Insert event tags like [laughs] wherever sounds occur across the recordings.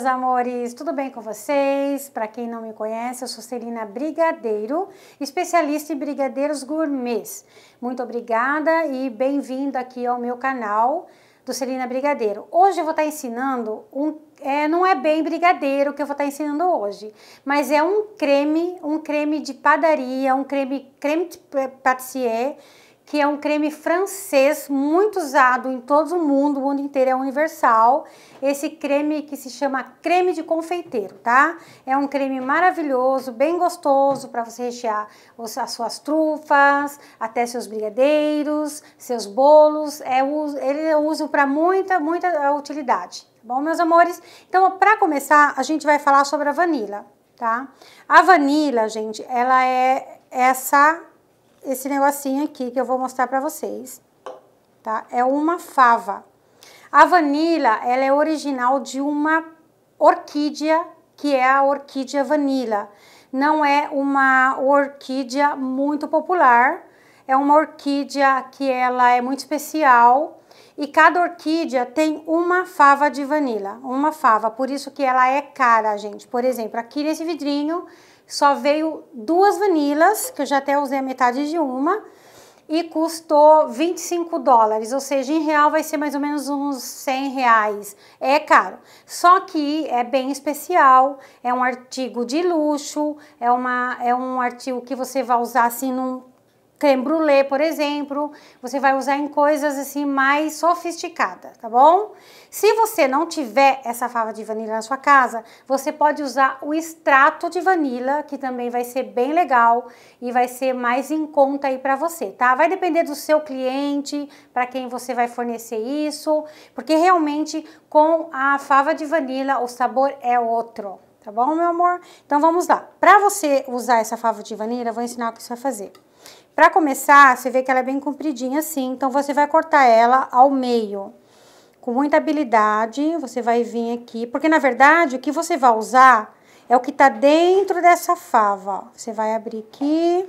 meus amores, tudo bem com vocês? Para quem não me conhece, eu sou Celina Brigadeiro, especialista em brigadeiros gourmets. Muito obrigada e bem-vindo aqui ao meu canal do Celina Brigadeiro. Hoje eu vou estar tá ensinando um é, não é bem brigadeiro que eu vou estar tá ensinando hoje, mas é um creme, um creme de padaria, um creme creme de pâtissier que é um creme francês muito usado em todo o mundo, o mundo inteiro é universal. Esse creme que se chama creme de confeiteiro, tá? É um creme maravilhoso, bem gostoso para você rechear as suas trufas, até seus brigadeiros, seus bolos. É, ele eu é uso para muita, muita eh, utilidade. Tá bom, meus amores? Então, para começar, a gente vai falar sobre a vanila, tá? A vanila, gente, ela é essa esse negocinho aqui que eu vou mostrar pra vocês, tá? É uma fava. A vanila, ela é original de uma orquídea, que é a orquídea vanila. Não é uma orquídea muito popular, é uma orquídea que ela é muito especial e cada orquídea tem uma fava de vanila, uma fava, por isso que ela é cara, gente. Por exemplo, aqui nesse vidrinho só veio duas vanilas, que eu já até usei a metade de uma, e custou 25 dólares, ou seja, em real vai ser mais ou menos uns 100 reais. É caro, só que é bem especial, é um artigo de luxo, é, uma, é um artigo que você vai usar assim num creme brulee, por exemplo, você vai usar em coisas assim mais sofisticadas, tá bom? Se você não tiver essa fava de vanila na sua casa, você pode usar o extrato de vanila, que também vai ser bem legal e vai ser mais em conta aí para você, tá? Vai depender do seu cliente, para quem você vai fornecer isso, porque realmente com a fava de vanila o sabor é outro. Tá bom, meu amor? Então vamos lá. Para você usar essa fava de vanila, eu vou ensinar o que você vai fazer. Para começar, você vê que ela é bem compridinha assim, então você vai cortar ela ao meio. Com muita habilidade, você vai vir aqui, porque na verdade o que você vai usar é o que tá dentro dessa fava. Você vai abrir aqui,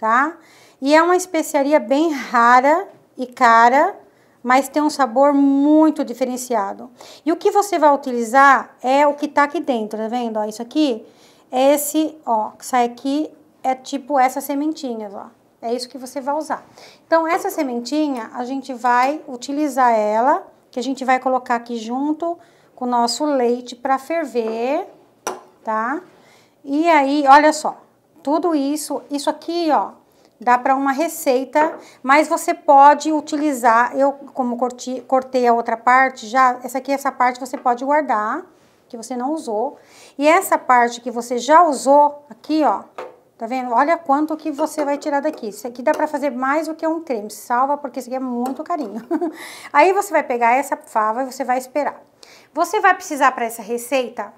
tá? E é uma especiaria bem rara e cara, mas tem um sabor muito diferenciado. E o que você vai utilizar é o que tá aqui dentro, tá vendo? Ó, isso aqui, é esse, ó, que sai aqui é tipo essas sementinhas, ó. É isso que você vai usar. Então, essa sementinha, a gente vai utilizar ela, que a gente vai colocar aqui junto com o nosso leite para ferver, tá? E aí, olha só, tudo isso, isso aqui, ó, dá para uma receita, mas você pode utilizar, eu como corti, cortei a outra parte já, essa aqui, essa parte você pode guardar, que você não usou. E essa parte que você já usou, aqui, ó, Tá vendo? Olha quanto que você vai tirar daqui. Isso aqui dá pra fazer mais do que um creme. Salva, porque isso aqui é muito carinho. [laughs] Aí você vai pegar essa fava e você vai esperar. Você vai precisar para essa receita...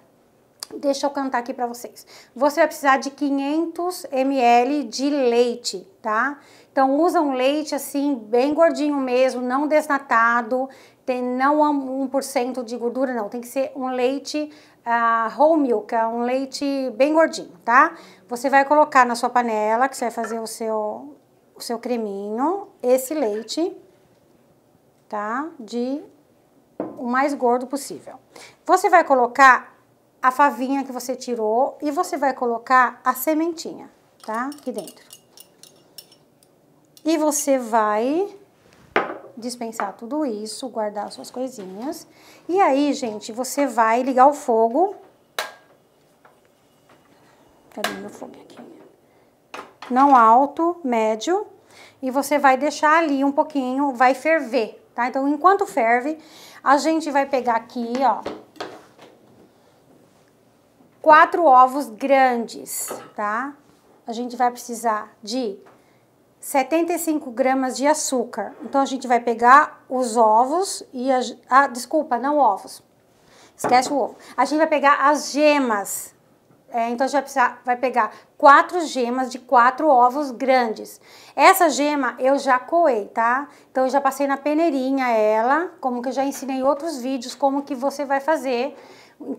Deixa eu cantar aqui pra vocês. Você vai precisar de 500 ml de leite, tá? Então, usa um leite, assim, bem gordinho mesmo, não desnatado. Tem não 1% de gordura, não. Tem que ser um leite a whole milk, é um leite bem gordinho, tá? Você vai colocar na sua panela, que você vai fazer o seu, o seu creminho, esse leite, tá? De o mais gordo possível. Você vai colocar a favinha que você tirou e você vai colocar a sementinha, tá? Aqui dentro. E você vai dispensar tudo isso, guardar suas coisinhas. E aí, gente, você vai ligar o fogo. Cadê meu fogo aqui? Não alto, médio. E você vai deixar ali um pouquinho, vai ferver, tá? Então, enquanto ferve, a gente vai pegar aqui, ó, quatro ovos grandes, tá? A gente vai precisar de 75 gramas de açúcar. Então, a gente vai pegar os ovos e a... Ah, desculpa, não ovos. Esquece o ovo. A gente vai pegar as gemas. É, então, a gente vai, precisar, vai pegar quatro gemas de quatro ovos grandes. Essa gema eu já coei, tá? Então, eu já passei na peneirinha ela, como que eu já ensinei em outros vídeos, como que você vai fazer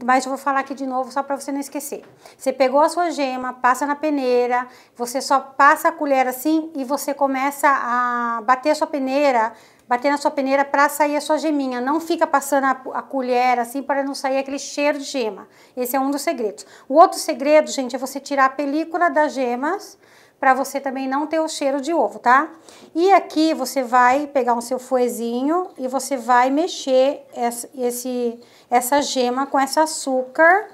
mas eu vou falar aqui de novo só para você não esquecer. Você pegou a sua gema, passa na peneira, você só passa a colher assim e você começa a bater a sua peneira, bater na sua peneira para sair a sua geminha. Não fica passando a, a colher assim para não sair aquele cheiro de gema. Esse é um dos segredos. O outro segredo, gente, é você tirar a película das gemas para você também não ter o cheiro de ovo, tá? E aqui você vai pegar o seu fuezinho e você vai mexer essa, esse, essa gema com esse açúcar,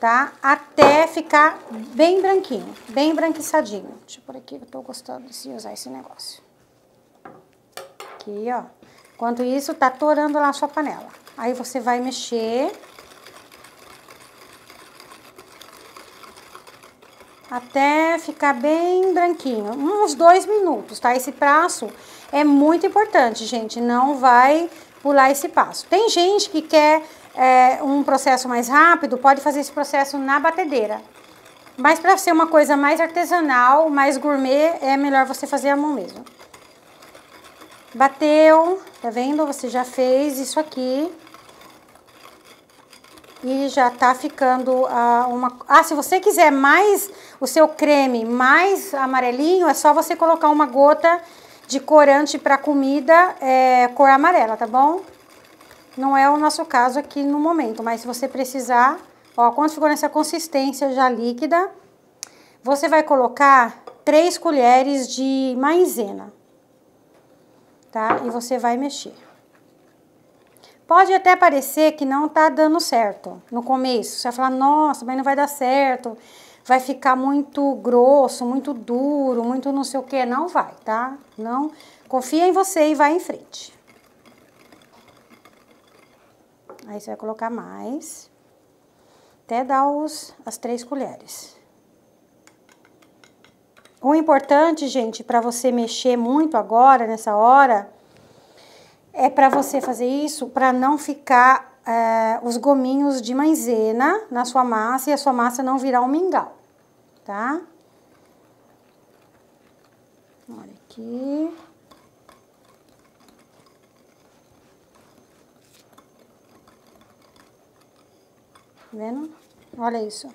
tá? Até ficar bem branquinho, bem branquiçadinho. Deixa eu por aqui, eu tô gostando de usar esse negócio. Aqui, ó. Enquanto isso, tá torando lá a sua panela. Aí você vai mexer... até ficar bem branquinho, uns dois minutos, tá? Esse passo é muito importante, gente, não vai pular esse passo. Tem gente que quer é, um processo mais rápido, pode fazer esse processo na batedeira. Mas para ser uma coisa mais artesanal, mais gourmet, é melhor você fazer à mão mesmo. Bateu, tá vendo? Você já fez isso aqui e já tá ficando ah, uma... Ah, se você quiser mais o seu creme mais amarelinho, é só você colocar uma gota de corante para comida é, cor amarela, tá bom? Não é o nosso caso aqui no momento, mas se você precisar, ó, quando ficou nessa consistência já líquida, você vai colocar três colheres de maisena, tá? E você vai mexer. Pode até parecer que não está dando certo no começo. Você vai falar, nossa, mas não vai dar certo, vai ficar muito grosso, muito duro, muito não sei o que. Não vai, tá? Não. Confia em você e vai em frente. Aí você vai colocar mais, até dar os, as três colheres. O importante, gente, para você mexer muito agora, nessa hora, é para você fazer isso para não ficar é, os gominhos de maisena na sua massa e a sua massa não virar um mingau, tá? Olha aqui. Tá vendo? Olha isso.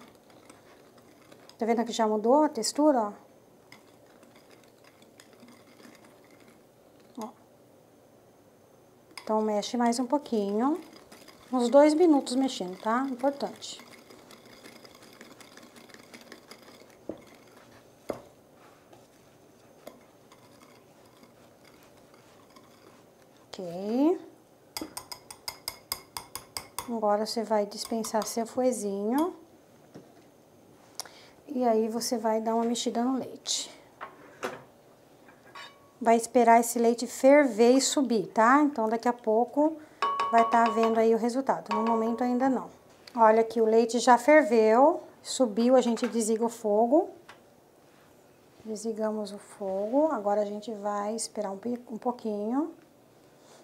Tá vendo que já mudou a textura, ó? mexe mais um pouquinho. Uns dois minutos mexendo, tá? Importante. Ok. Agora você vai dispensar seu fuezinho. E aí você vai dar uma mexida no leite vai esperar esse leite ferver e subir, tá? Então daqui a pouco vai estar tá vendo aí o resultado. No momento ainda não. Olha aqui, o leite já ferveu, subiu, a gente desliga o fogo. Desligamos o fogo, agora a gente vai esperar um, um pouquinho.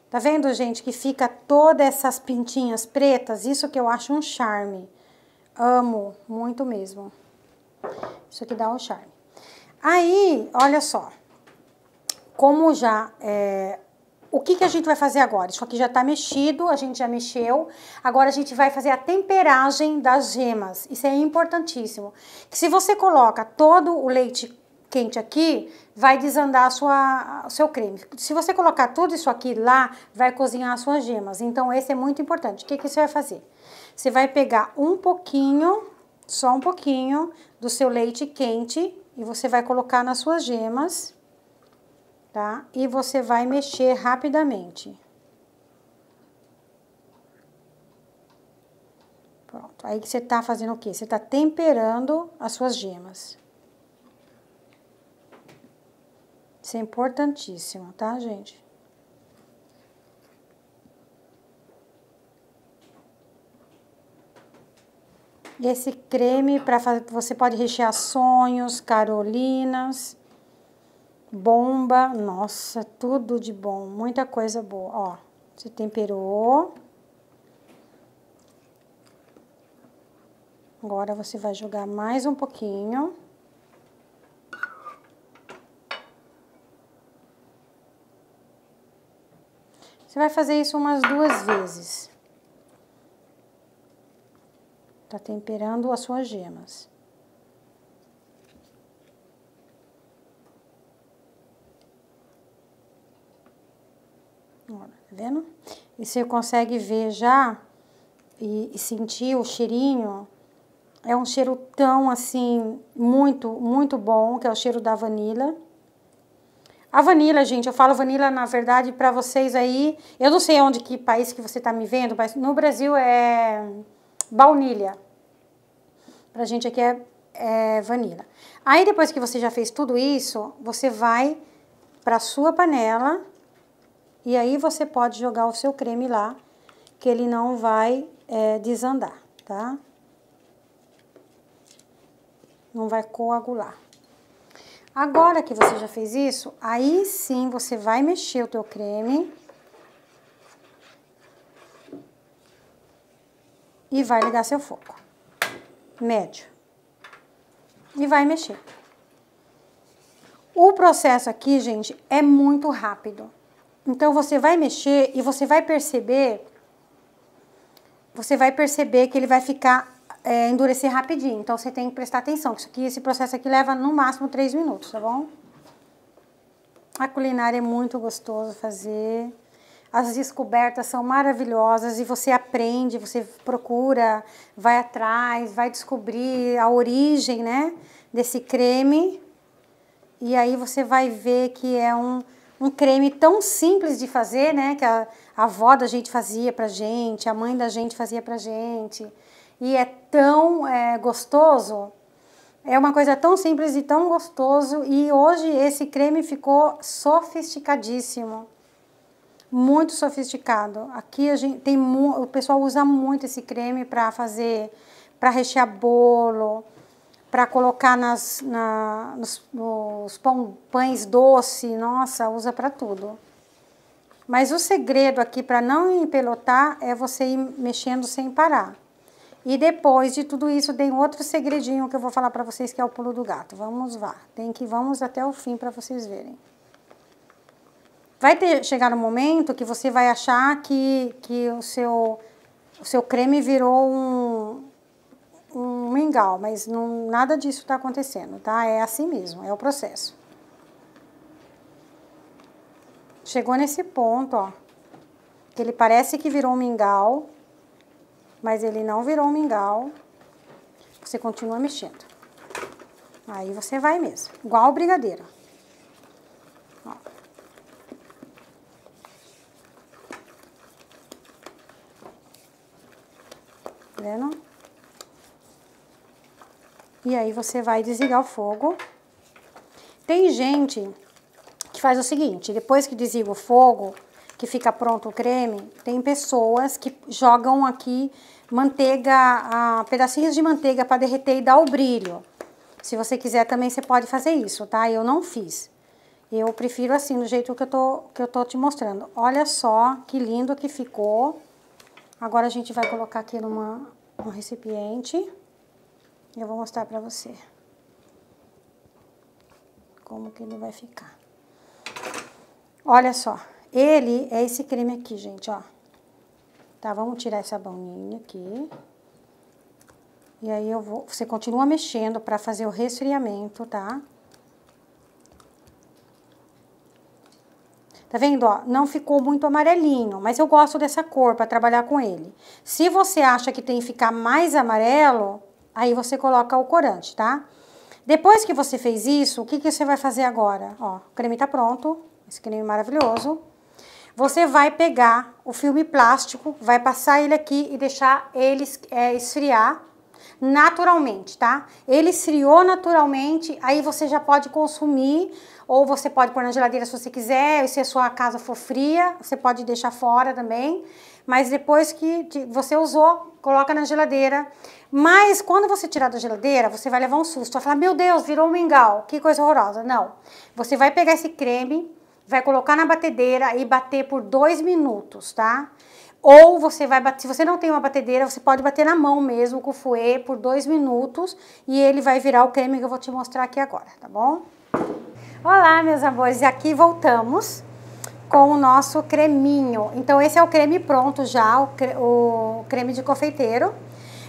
Tá vendo, gente, que fica todas essas pintinhas pretas? Isso que eu acho um charme. Amo, muito mesmo. Isso aqui dá um charme. Aí, olha só, como já é, o que, que a gente vai fazer agora? Isso aqui já está mexido, a gente já mexeu. Agora a gente vai fazer a temperagem das gemas. Isso é importantíssimo. Que se você coloca todo o leite quente aqui, vai desandar sua, o seu creme. Se você colocar tudo isso aqui lá, vai cozinhar as suas gemas. Então, esse é muito importante. O que, que você vai fazer? Você vai pegar um pouquinho, só um pouquinho, do seu leite quente e você vai colocar nas suas gemas tá? E você vai mexer rapidamente. Pronto. Aí você tá fazendo o quê? Você tá temperando as suas gemas. Isso é importantíssimo, tá, gente? Esse creme para você pode rechear sonhos, carolinas bomba, nossa, tudo de bom, muita coisa boa, ó. Você temperou. Agora você vai jogar mais um pouquinho. Você vai fazer isso umas duas vezes. Tá temperando as suas gemas. vendo? E você consegue ver já e, e sentir o cheirinho. É um cheiro tão assim, muito, muito bom, que é o cheiro da vanila. A vanila, gente, eu falo vanila, na verdade, para vocês aí. Eu não sei onde que país que você tá me vendo, mas no Brasil é baunilha. Pra gente aqui é, é vanila. Aí depois que você já fez tudo isso, você vai pra sua panela e aí você pode jogar o seu creme lá, que ele não vai é, desandar, tá? Não vai coagular. Agora que você já fez isso, aí sim você vai mexer o teu creme. E vai ligar seu foco. Médio. E vai mexer. O processo aqui, gente, é muito rápido. Então você vai mexer e você vai perceber, você vai perceber que ele vai ficar é, endurecer rapidinho. Então você tem que prestar atenção, que isso aqui, esse processo aqui leva no máximo 3 minutos, tá bom? A culinária é muito gostoso fazer. As descobertas são maravilhosas e você aprende, você procura, vai atrás, vai descobrir a origem, né, desse creme. E aí você vai ver que é um um creme tão simples de fazer, né? Que a, a avó da gente fazia pra gente, a mãe da gente fazia pra gente. E é tão é, gostoso. É uma coisa tão simples e tão gostoso. E hoje esse creme ficou sofisticadíssimo. Muito sofisticado. Aqui a gente tem o pessoal usa muito esse creme para fazer, para rechear bolo, para colocar nas, na, nos, nos pão, pães doce, nossa, usa para tudo. Mas o segredo aqui para não empelotar é você ir mexendo sem parar. E depois de tudo isso, tem outro segredinho que eu vou falar para vocês que é o pulo do gato. Vamos lá, tem que vamos até o fim para vocês verem. Vai ter, chegar um momento que você vai achar que, que o, seu, o seu creme virou um, um mingau, mas não, nada disso está acontecendo, tá? É assim mesmo, é o processo. Chegou nesse ponto, ó, que ele parece que virou um mingau, mas ele não virou um mingau. Você continua mexendo. Aí você vai mesmo, igual brigadeiro. E aí você vai desligar o fogo. Tem gente que faz o seguinte, depois que desliga o fogo, que fica pronto o creme, tem pessoas que jogam aqui manteiga, ah, pedacinhos de manteiga para derreter e dar o brilho. Se você quiser também você pode fazer isso, tá? Eu não fiz. Eu prefiro assim, do jeito que eu tô, que eu tô te mostrando. Olha só que lindo que ficou. Agora a gente vai colocar aqui numa, um recipiente. Eu vou mostrar pra você. Como que ele vai ficar. Olha só. Ele é esse creme aqui, gente, ó. Tá, vamos tirar essa bolinha aqui. E aí eu vou... Você continua mexendo pra fazer o resfriamento, tá? Tá vendo, ó? Não ficou muito amarelinho, mas eu gosto dessa cor pra trabalhar com ele. Se você acha que tem que ficar mais amarelo, Aí você coloca o corante, tá? Depois que você fez isso, o que, que você vai fazer agora? Ó, o creme tá pronto, esse creme maravilhoso. Você vai pegar o filme plástico, vai passar ele aqui e deixar ele é, esfriar naturalmente, tá? Ele esfriou naturalmente, aí você já pode consumir ou você pode pôr na geladeira se você quiser, e se a sua casa for fria, você pode deixar fora também. Mas depois que você usou, coloca na geladeira. Mas quando você tirar da geladeira, você vai levar um susto. Vai falar, meu Deus, virou um mingau, que coisa horrorosa. Não, você vai pegar esse creme, vai colocar na batedeira e bater por dois minutos, tá? Ou você vai bater, se você não tem uma batedeira, você pode bater na mão mesmo com o fouet por dois minutos e ele vai virar o creme que eu vou te mostrar aqui agora, tá bom? Olá, meus amores, e aqui voltamos com o nosso creminho. Então, esse é o creme pronto já, o creme de confeiteiro.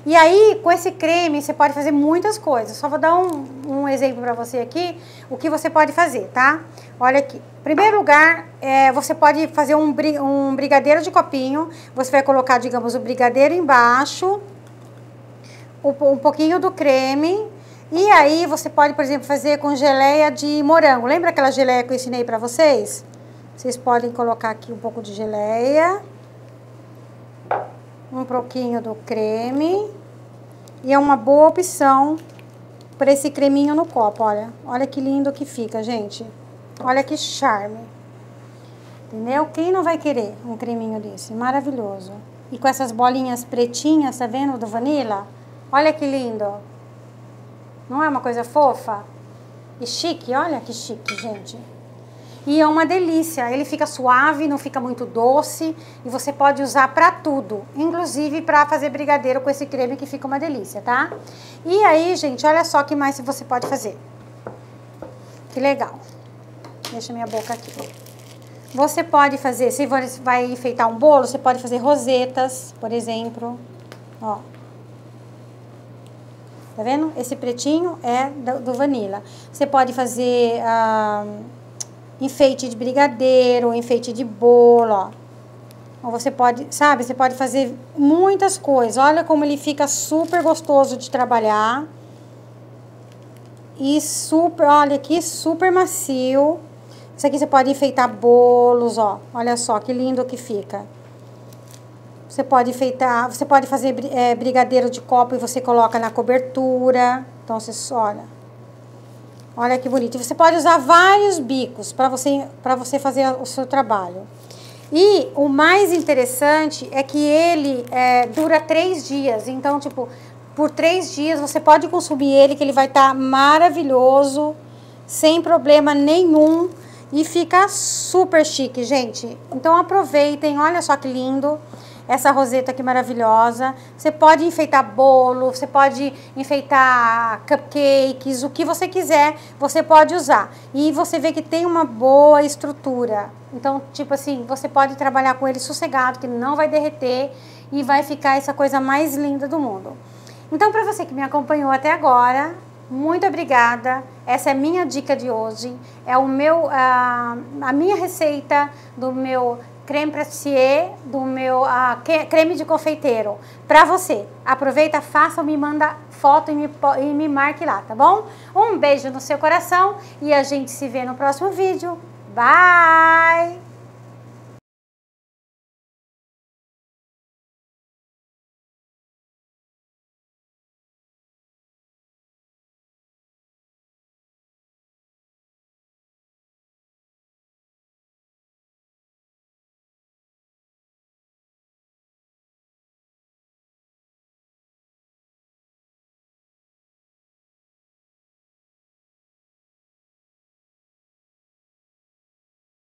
E aí, com esse creme, você pode fazer muitas coisas. Só vou dar um, um exemplo para você aqui, o que você pode fazer, tá? Olha aqui. primeiro lugar, é, você pode fazer um, um brigadeiro de copinho. Você vai colocar, digamos, o brigadeiro embaixo, um pouquinho do creme e aí você pode, por exemplo, fazer com geleia de morango. Lembra aquela geleia que eu ensinei para vocês? Vocês podem colocar aqui um pouco de geleia, um pouquinho do creme. E é uma boa opção para esse creminho no copo, olha. Olha que lindo que fica, gente. Olha que charme. Entendeu? Quem não vai querer um creminho desse? Maravilhoso. E com essas bolinhas pretinhas, tá vendo, do vanilla? Olha que lindo. Não é uma coisa fofa? E chique, olha que chique, gente. E é uma delícia, ele fica suave, não fica muito doce e você pode usar para tudo, inclusive para fazer brigadeiro com esse creme que fica uma delícia, tá? E aí, gente, olha só que mais você pode fazer. Que legal. Deixa minha boca aqui. Você pode fazer, se vai enfeitar um bolo, você pode fazer rosetas, por exemplo. Ó, Tá vendo? Esse pretinho é do, do vanilla. Você pode fazer ah, enfeite de brigadeiro, enfeite de bolo, ó. Ou você pode, sabe? Você pode fazer muitas coisas. Olha como ele fica super gostoso de trabalhar. E super, olha aqui, super macio. Isso aqui você pode enfeitar bolos, ó. Olha só que lindo que fica. Você pode feitar, você pode fazer é, brigadeiro de copo e você coloca na cobertura. Então, você olha. Olha que bonito. E você pode usar vários bicos para você, para você fazer o seu trabalho. E o mais interessante é que ele é, dura três dias. Então, tipo, por três dias você pode consumir ele, que ele vai estar tá maravilhoso, sem problema nenhum. E fica super chique, gente. Então aproveitem, olha só que lindo essa roseta aqui maravilhosa. Você pode enfeitar bolo, você pode enfeitar cupcakes, o que você quiser, você pode usar. E você vê que tem uma boa estrutura. Então, tipo assim, você pode trabalhar com ele sossegado, que não vai derreter e vai ficar essa coisa mais linda do mundo. Então, para você que me acompanhou até agora, muito obrigada. Essa é minha dica de hoje. É o meu, a, ah, a minha receita do meu creme patissier do meu ah, creme de confeiteiro para você. Aproveita, faça, me manda foto e me, e me marque lá, tá bom? Um beijo no seu coração e a gente se vê no próximo vídeo. Bye!